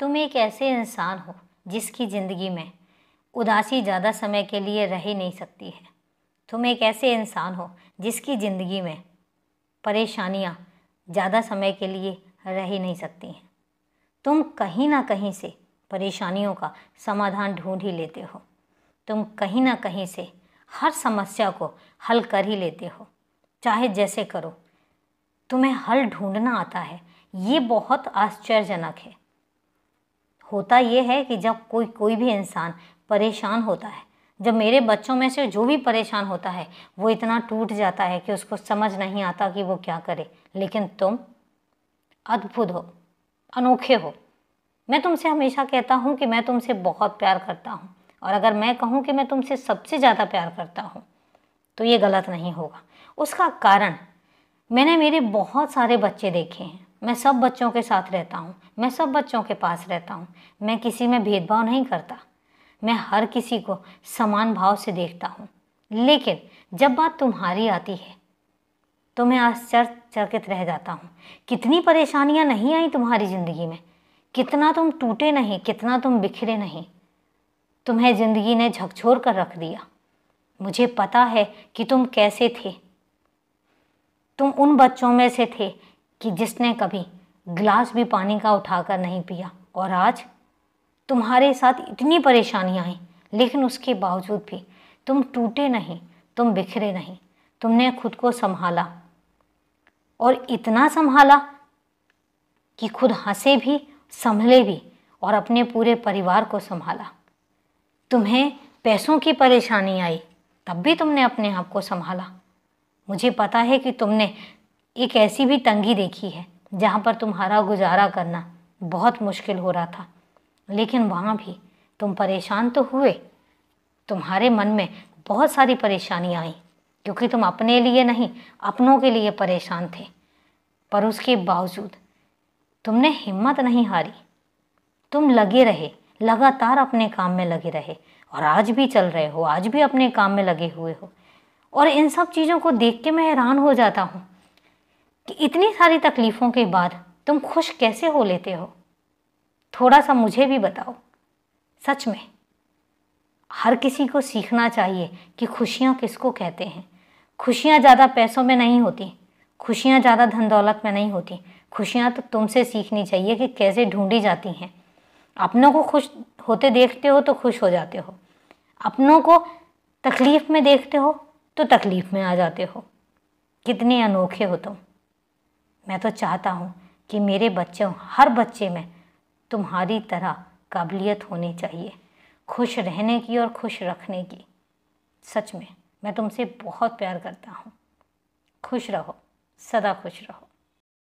तुम एक ऐसे इंसान हो जिसकी ज़िंदगी में उदासी ज़्यादा समय के लिए रह ही नहीं सकती है तुम एक ऐसे इंसान हो जिसकी ज़िंदगी में परेशानियाँ ज़्यादा समय के लिए रह ही नहीं सकती हैं तुम कहीं ना कहीं से परेशानियों का समाधान ढूंढ ही लेते हो तुम कहीं ना कहीं से हर समस्या को हल कर ही लेते हो चाहे जैसे करो तुम्हें हल ढूंढना आता है ये बहुत आश्चर्यजनक है होता ये है कि जब कोई कोई भी इंसान परेशान होता है जब मेरे बच्चों में से जो भी परेशान होता है वो इतना टूट जाता है कि उसको समझ नहीं आता कि वो क्या करे लेकिन तुम अद्भुत हो अनोखे हो मैं तुमसे हमेशा कहता हूँ कि मैं तुमसे बहुत प्यार करता हूँ और अगर मैं कहूँ कि मैं तुमसे सबसे ज़्यादा प्यार करता हूँ तो ये गलत नहीं होगा उसका कारण मैंने मेरे बहुत सारे बच्चे देखे हैं मैं सब बच्चों के साथ रहता हूँ मैं सब बच्चों के पास रहता हूँ मैं किसी में भेदभाव नहीं करता मैं हर किसी को समान भाव से देखता हूँ लेकिन जब बात तुम्हारी आती है तो मैं आश्चर्यचकित रह जाता हूँ कितनी परेशानियाँ नहीं आई तुम्हारी ज़िंदगी में कितना तुम टूटे नहीं कितना तुम बिखरे नहीं तुम्हें ज़िंदगी ने झकझोर कर रख दिया मुझे पता है कि तुम कैसे थे तुम उन बच्चों में से थे कि जिसने कभी गिलास भी पानी का उठाकर नहीं पिया और आज तुम्हारे साथ इतनी परेशानियाँ हैं लेकिन उसके बावजूद भी तुम टूटे नहीं तुम बिखरे नहीं तुमने खुद को संभाला और इतना संभाला कि खुद हंसे भी संभले भी और अपने पूरे परिवार को संभाला तुम्हें पैसों की परेशानी आई तब भी तुमने अपने आप को संभाला मुझे पता है कि तुमने एक ऐसी भी तंगी देखी है जहाँ पर तुम्हारा गुजारा करना बहुत मुश्किल हो रहा था लेकिन वहाँ भी तुम परेशान तो हुए तुम्हारे मन में बहुत सारी परेशानियाँ आई क्योंकि तुम अपने लिए नहीं अपनों के लिए परेशान थे पर उसके बावजूद तुमने हिम्मत नहीं हारी तुम लगे रहे लगातार अपने काम में लगे रहे और आज भी चल रहे हो आज भी अपने काम में लगे हुए हो और इन सब चीज़ों को देख के मैं हैरान हो जाता हूँ कि इतनी सारी तकलीफ़ों के बाद तुम खुश कैसे हो लेते हो थोड़ा सा मुझे भी बताओ सच में हर किसी को सीखना चाहिए कि खुशियाँ किसको कहते हैं खुशियाँ ज़्यादा पैसों में नहीं होती खुशियाँ ज़्यादा धन दौलत में नहीं होती खुशियाँ तो तुमसे सीखनी चाहिए कि कैसे ढूंढी जाती हैं अपनों को खुश होते देखते हो तो खुश हो जाते हो अपनों को तकलीफ़ में देखते हो तो तकलीफ़ में आ जाते हो कितने अनोखे हो तुम मैं तो चाहता हूँ कि मेरे बच्चों हर बच्चे में तुम्हारी तरह काबिलियत होनी चाहिए खुश रहने की और खुश रखने की सच में मैं तुमसे बहुत प्यार करता हूँ खुश रहो सदा खुश रहो